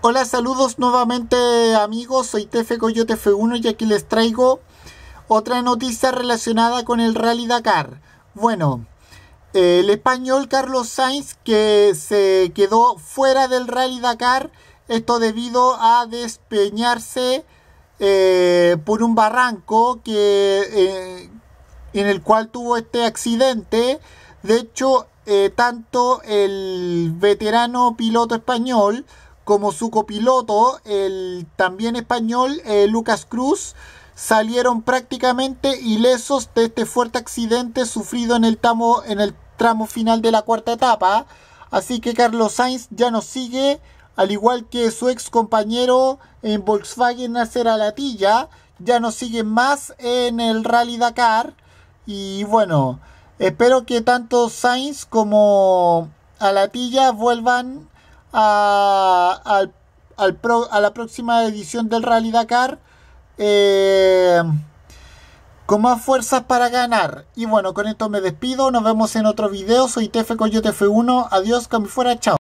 Hola, saludos nuevamente amigos, soy Tefe Coyote F1 y aquí les traigo otra noticia relacionada con el Rally Dakar. Bueno, el español Carlos Sainz que se quedó fuera del Rally Dakar, esto debido a despeñarse eh, por un barranco que, eh, en el cual tuvo este accidente. De hecho, eh, tanto el veterano piloto español como su copiloto, el también español eh, Lucas Cruz, salieron prácticamente ilesos de este fuerte accidente sufrido en el, en el tramo final de la cuarta etapa. Así que Carlos Sainz ya nos sigue, al igual que su ex compañero en Volkswagen Nacer Alatilla, ya nos sigue más en el Rally Dakar. Y bueno, espero que tanto Sainz como Alatilla vuelvan a, al, pro, a la próxima edición del Rally Dakar eh, con más fuerzas para ganar. Y bueno, con esto me despido. Nos vemos en otro video. Soy TF Coyote F1. Adiós, que fuera. Chao.